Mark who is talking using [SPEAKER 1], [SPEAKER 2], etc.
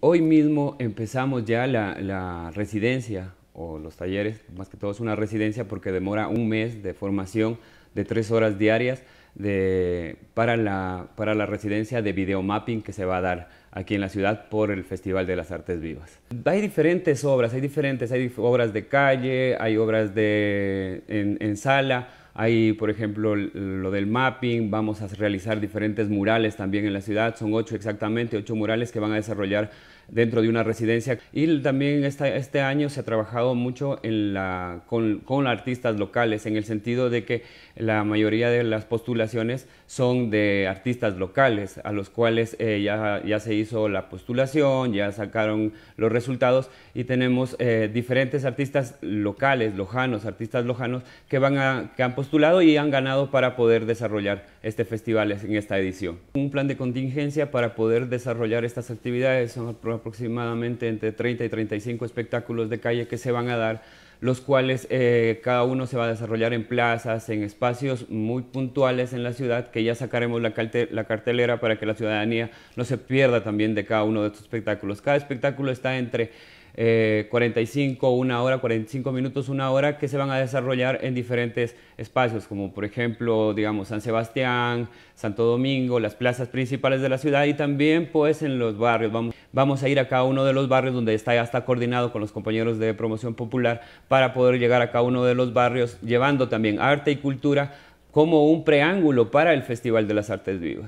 [SPEAKER 1] Hoy mismo empezamos ya la, residencia o los talleres, más que todo es una residencia porque demora un mes de formación de tres horas diarias para, la, residencia de videomapping que se va a dar aquí en la ciudad por el Festival de las Artes Vivas. Hay diferentes obras, hay diferentes, hay obras de calle, hay obras de, en sala, hay, por ejemplo, lo del mapping, vamos a realizar diferentes murales también en la ciudad, son ocho exactamente, ocho murales que van a desarrollar dentro de una residencia. Y también este año se ha trabajado mucho con, artistas locales, en el sentido de que la mayoría de las postulaciones son de artistas locales, a los cuales eh, ya, ya, se hizo la postulación, ya sacaron los resultados y tenemos eh, diferentes artistas locales, lojanos, artistas lojanos, que, van a, que han postulado y han ganado para poder desarrollar este festival en esta edición. Un plan de contingencia para poder desarrollar estas actividades son aproximadamente entre 30 y 35 espectáculos de calle que se van a dar los cuales eh, cada uno se va a desarrollar en plazas, en espacios muy puntuales en la ciudad, que ya sacaremos la, cartelera para que la ciudadanía no se pierda también de cada uno de estos espectáculos. Cada espectáculo está entre 45, eh, una hora, 45 minutos, una hora, que se van a desarrollar en diferentes espacios, como por ejemplo, digamos, San Sebastián, Santo Domingo, las plazas principales de la ciudad y también pues en los barrios. Vamos, vamos a ir a cada uno de los barrios donde está, ya está coordinado con los compañeros de promoción popular para poder llegar a cada uno de los barrios llevando también arte y cultura como un preángulo para el Festival de las Artes Vivas.